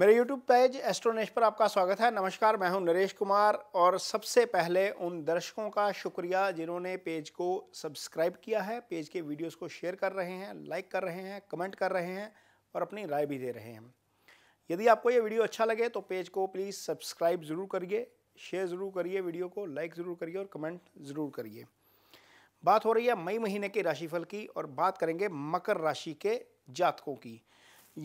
मेरे YouTube page एस्ट्रोनेश पर आपका स्वागत है नमस्कार मैं हूं नरेश कुमार और सबसे पहले उन दर्शकों का शुक्रिया जिन्होंने पेज को सब्सक्राइब किया है पेज के वीडियोस को शेयर कर रहे हैं लाइक कर रहे हैं कमेंट कर रहे हैं और अपनी राय भी दे रहे हैं यदि आपको ये वीडियो अच्छा लगे तो पेज को प्लीज़ सब्सक्राइब ज़रूर करिए शेयर ज़रूर करिए वीडियो को लाइक ज़रूर करिए और कमेंट ज़रूर करिए बात हो रही है मई महीने के राशिफल की और बात करेंगे मकर राशि के जातकों की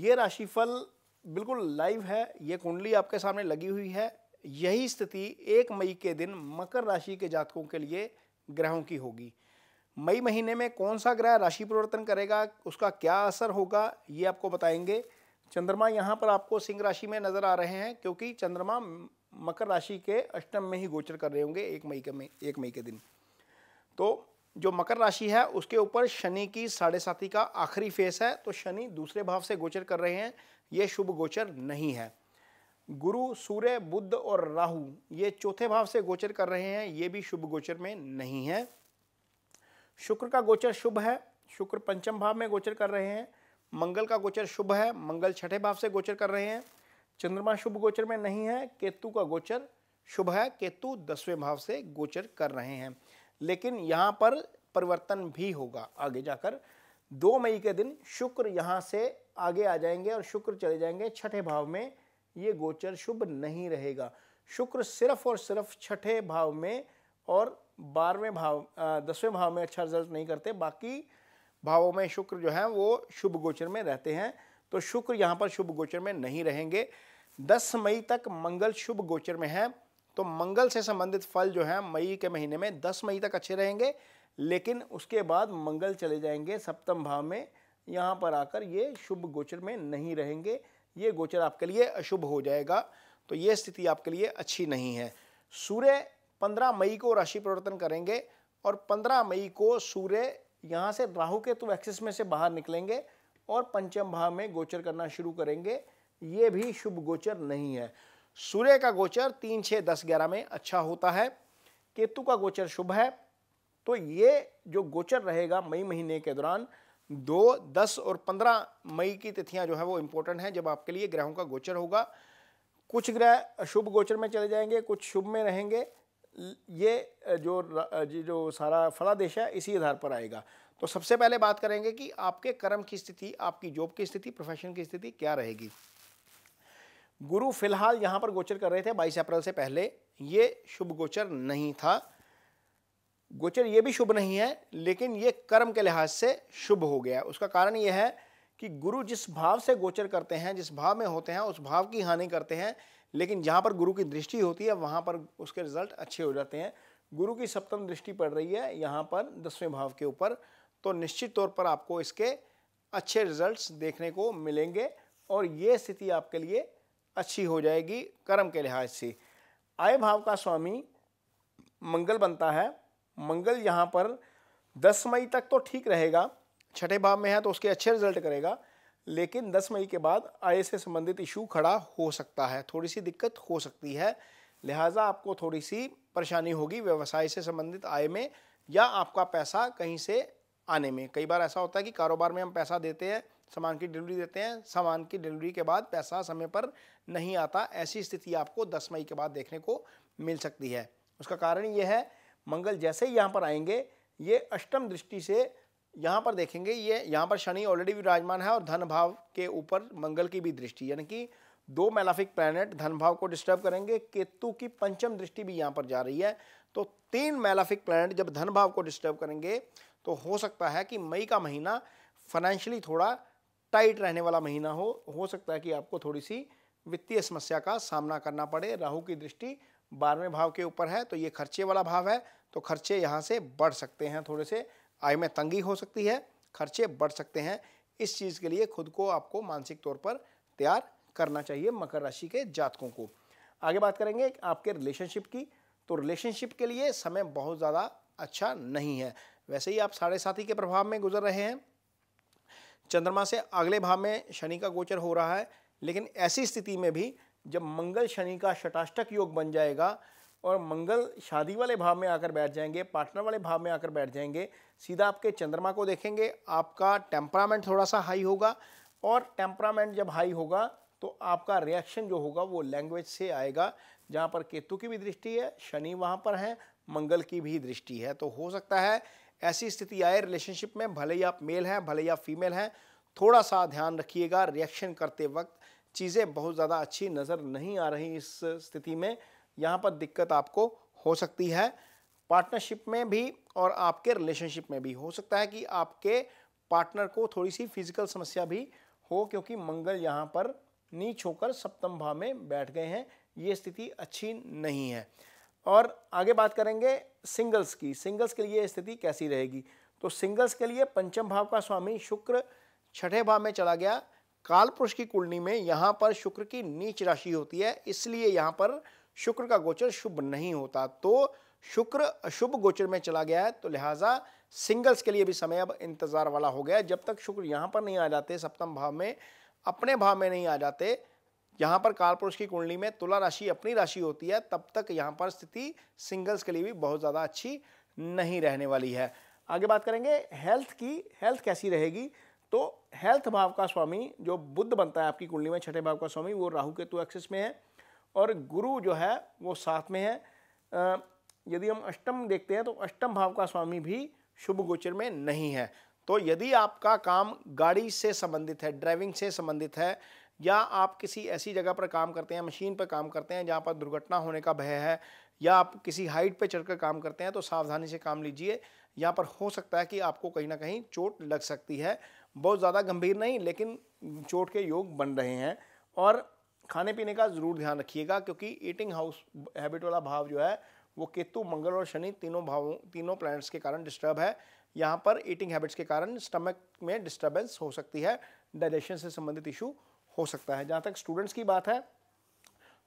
ये राशिफल बिल्कुल लाइव है ये कुंडली आपके सामने लगी हुई है यही स्थिति एक मई के दिन मकर राशि के जातकों के लिए ग्रहों की होगी मई महीने में कौन सा ग्रह राशि परिवर्तन करेगा उसका क्या असर होगा ये आपको बताएंगे चंद्रमा यहाँ पर आपको सिंह राशि में नजर आ रहे हैं क्योंकि चंद्रमा मकर राशि के अष्टम में ही गोचर कर रहे होंगे एक मई के में एक मई के दिन तो जो मकर राशि है उसके ऊपर शनि की साढ़े साथी का आखिरी फेस है तो शनि दूसरे भाव से गोचर कर रहे हैं ये शुभ गोचर नहीं है गुरु सूर्य बुद्ध और राहु ये चौथे भाव से गोचर कर रहे हैं ये भी शुभ गोचर में नहीं है शुक्र का गोचर शुभ है शुक्र पंचम भाव में गोचर कर रहे हैं मंगल का गोचर शुभ है मंगल छठे भाव से गोचर कर रहे हैं चंद्रमा शुभ गोचर में नहीं है केतु का गोचर शुभ है केतु दसवें भाव से गोचर कर रहे हैं लेकिन यहाँ पर परिवर्तन भी होगा आगे जाकर दो मई के दिन शुक्र यहाँ से आगे आ जाएंगे और शुक्र चले जाएंगे छठे भाव में ये गोचर शुभ नहीं रहेगा शुक्र सिर्फ और सिर्फ छठे भाव में और बारहवें भाव दसवें भाव में अच्छा रिजल्ट नहीं करते बाकी भावों में शुक्र जो है वो शुभ गोचर में रहते हैं तो शुक्र यहाँ पर शुभ गोचर में नहीं रहेंगे दस मई तक मंगल शुभ गोचर में है तो मंगल से संबंधित फल जो है मई के महीने में दस मई तक अच्छे रहेंगे लेकिन उसके बाद मंगल चले जाएंगे सप्तम भाव में यहाँ पर आकर ये शुभ गोचर में नहीं रहेंगे ये गोचर आपके लिए अशुभ हो जाएगा तो ये स्थिति आपके लिए अच्छी नहीं है सूर्य पंद्रह मई को राशि परिवर्तन करेंगे और पंद्रह मई को सूर्य यहाँ से राहु के तो एक्सिस में से बाहर निकलेंगे और पंचम भाव में गोचर करना शुरू करेंगे ये भी शुभ गोचर नहीं है सूर्य का गोचर तीन छः दस ग्यारह में अच्छा होता है केतु का गोचर शुभ है तो ये जो गोचर रहेगा मई महीने के दौरान दो दस और पंद्रह मई की तिथियां जो है वो इम्पोर्टेंट हैं जब आपके लिए ग्रहों का गोचर होगा कुछ ग्रह शुभ गोचर में चले जाएंगे कुछ शुभ में रहेंगे ये जो जो सारा फलादेश है इसी आधार पर आएगा तो सबसे पहले बात करेंगे कि आपके कर्म की स्थिति आपकी जॉब की स्थिति प्रोफेशन की स्थिति क्या रहेगी गुरु फिलहाल यहाँ पर गोचर कर रहे थे 22 अप्रैल से पहले ये शुभ गोचर नहीं था गोचर ये भी शुभ नहीं है लेकिन ये कर्म के लिहाज से शुभ हो गया उसका कारण यह है कि गुरु जिस भाव से गोचर करते हैं जिस भाव में होते हैं उस भाव की हानि करते हैं लेकिन जहाँ पर गुरु की दृष्टि होती है वहाँ पर उसके रिजल्ट अच्छे हो जाते हैं गुरु की सप्तम दृष्टि पड़ रही है यहाँ पर दसवें भाव के ऊपर तो निश्चित तौर पर आपको इसके अच्छे रिजल्ट्स देखने को मिलेंगे और ये स्थिति आपके लिए अच्छी हो जाएगी कर्म के लिहाज से आय भाव का स्वामी मंगल बनता है मंगल यहाँ पर 10 मई तक तो ठीक रहेगा छठे भाव में है तो उसके अच्छे रिजल्ट करेगा लेकिन 10 मई के बाद आय से संबंधित इशू खड़ा हो सकता है थोड़ी सी दिक्कत हो सकती है लिहाजा आपको थोड़ी सी परेशानी होगी व्यवसाय से संबंधित आय में या आपका पैसा कहीं से आने में कई बार ऐसा होता है कि कारोबार में हम पैसा देते हैं सामान की डिलीवरी देते हैं सामान की डिलीवरी के बाद पैसा समय पर नहीं आता ऐसी स्थिति आपको दस मई के बाद देखने को मिल सकती है उसका कारण ये है मंगल जैसे ही यहाँ पर आएंगे ये अष्टम दृष्टि से यहाँ पर देखेंगे ये यहाँ पर शनि ऑलरेडी विराजमान है और धन भाव के ऊपर मंगल की भी दृष्टि यानी कि दो मेलाफिक प्लैनेट धन भाव को डिस्टर्ब करेंगे केतु की पंचम दृष्टि भी यहाँ पर जा रही है तो तीन मेलाफिक प्लैनेट जब धन भाव को डिस्टर्ब करेंगे तो हो सकता है कि मई का महीना फाइनेंशियली थोड़ा टाइट रहने वाला महीना हो हो सकता है कि आपको थोड़ी सी वित्तीय समस्या का सामना करना पड़े राहु की दृष्टि बारहवें भाव के ऊपर है तो ये खर्चे वाला भाव है तो खर्चे यहाँ से बढ़ सकते हैं थोड़े से आय में तंगी हो सकती है खर्चे बढ़ सकते हैं इस चीज़ के लिए खुद को आपको मानसिक तौर पर तैयार करना चाहिए मकर राशि के जातकों को आगे बात करेंगे आपके रिलेशनशिप की तो रिलेशनशिप के लिए समय बहुत ज़्यादा अच्छा नहीं है वैसे ही आप साढ़े साथी के प्रभाव में गुजर रहे हैं चंद्रमा से अगले भाव में शनि का गोचर हो रहा है लेकिन ऐसी स्थिति में भी जब मंगल शनि का शटाष्टक योग बन जाएगा और मंगल शादी वाले भाव में आकर बैठ जाएंगे पार्टनर वाले भाव में आकर बैठ जाएंगे सीधा आपके चंद्रमा को देखेंगे आपका टेम्परामेंट थोड़ा सा हाई होगा और टेम्परामेंट जब हाई होगा तो आपका रिएक्शन जो होगा वो लैंग्वेज से आएगा जहाँ पर केतु की भी दृष्टि है शनि वहाँ पर है मंगल की भी दृष्टि है तो हो सकता है ऐसी स्थिति आए रिलेशनशिप में भले ही आप मेल हैं भले ही आप फीमेल हैं थोड़ा सा ध्यान रखिएगा रिएक्शन करते वक्त चीज़ें बहुत ज़्यादा अच्छी नज़र नहीं आ रही इस स्थिति में यहाँ पर दिक्कत आपको हो सकती है पार्टनरशिप में भी और आपके रिलेशनशिप में भी हो सकता है कि आपके पार्टनर को थोड़ी सी फिजिकल समस्या भी हो क्योंकि मंगल यहाँ पर नीच होकर सप्तम भाव में बैठ गए हैं ये स्थिति अच्छी नहीं है और आगे बात करेंगे सिंगल्स की सिंगल्स के लिए स्थिति कैसी रहेगी तो सिंगल्स के लिए पंचम भाव का स्वामी शुक्र छठे भाव में चला गया काल पुरुष की कुंडली में यहाँ पर शुक्र की नीच राशि होती है इसलिए यहाँ पर शुक्र का गोचर शुभ नहीं होता तो शुक्र अशुभ गोचर में चला गया है तो लिहाजा सिंगल्स के लिए भी समय अब इंतजार वाला हो गया जब तक शुक्र यहाँ पर नहीं आ जाते सप्तम भाव में अपने भाव में नहीं आ जाते यहाँ पर पुरुष की कुंडली में तुला राशि अपनी राशि होती है तब तक यहाँ पर स्थिति सिंगल्स के लिए भी बहुत ज़्यादा अच्छी नहीं रहने वाली है आगे बात करेंगे हेल्थ की हेल्थ कैसी रहेगी तो हेल्थ भाव का स्वामी जो बुद्ध बनता है आपकी कुंडली में छठे भाव का स्वामी वो राहु केतु एक्सिस में है और गुरु जो है वो साथ में है यदि हम अष्टम देखते हैं तो अष्टम भाव का स्वामी भी शुभ गोचर में नहीं है तो यदि आपका काम गाड़ी से संबंधित है ड्राइविंग से संबंधित है या आप किसी ऐसी जगह पर काम करते हैं मशीन पर काम करते हैं जहाँ पर दुर्घटना होने का भय है या आप किसी हाइट पर चढ़कर काम करते हैं तो सावधानी से काम लीजिए यहाँ पर हो सकता है कि आपको कहीं ना कहीं चोट लग सकती है बहुत ज़्यादा गंभीर नहीं लेकिन चोट के योग बन रहे हैं और खाने पीने का ज़रूर ध्यान रखिएगा क्योंकि ईटिंग हाउस हैबिट वाला भाव जो है वो केतु मंगल और शनि तीनों भावों तीनों प्लैनेट्स के कारण डिस्टर्ब है यहाँ पर ईटिंग हैबिट्स के कारण स्टमक में डिस्टर्बेंस हो सकती है डाइजेशन से संबंधित इशू हो सकता है जहाँ तक स्टूडेंट्स की बात है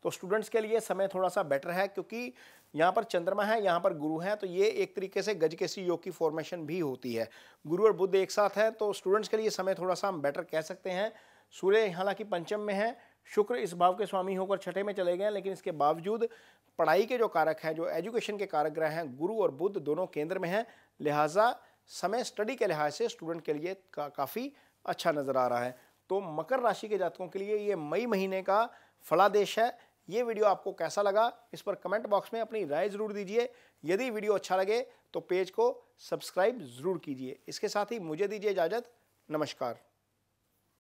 तो स्टूडेंट्स के लिए समय थोड़ा सा बेटर है क्योंकि यहाँ पर चंद्रमा है यहाँ पर गुरु है तो ये एक तरीके से गज सी योग की फॉर्मेशन भी होती है गुरु और बुद्ध एक साथ हैं तो स्टूडेंट्स के लिए समय थोड़ा सा हम बेटर कह सकते हैं सूर्य हालांकि पंचम में है शुक्र इस भाव के स्वामी होकर छठे में चले गए लेकिन इसके बावजूद पढ़ाई के जो कारक हैं जो एजुकेशन के कारक ग्रह हैं गुरु और बुद्ध दोनों केंद्र में हैं लिहाजा समय स्टडी के लिहाज से स्टूडेंट के लिए का, काफ़ी अच्छा नज़र आ रहा है तो मकर राशि के जातकों के लिए ये मई महीने का फलादेश है ये वीडियो आपको कैसा लगा इस पर कमेंट बॉक्स में अपनी राय ज़रूर दीजिए यदि वीडियो अच्छा लगे तो पेज को सब्सक्राइब ज़रूर कीजिए इसके साथ ही मुझे दीजिए इजाज़त नमस्कार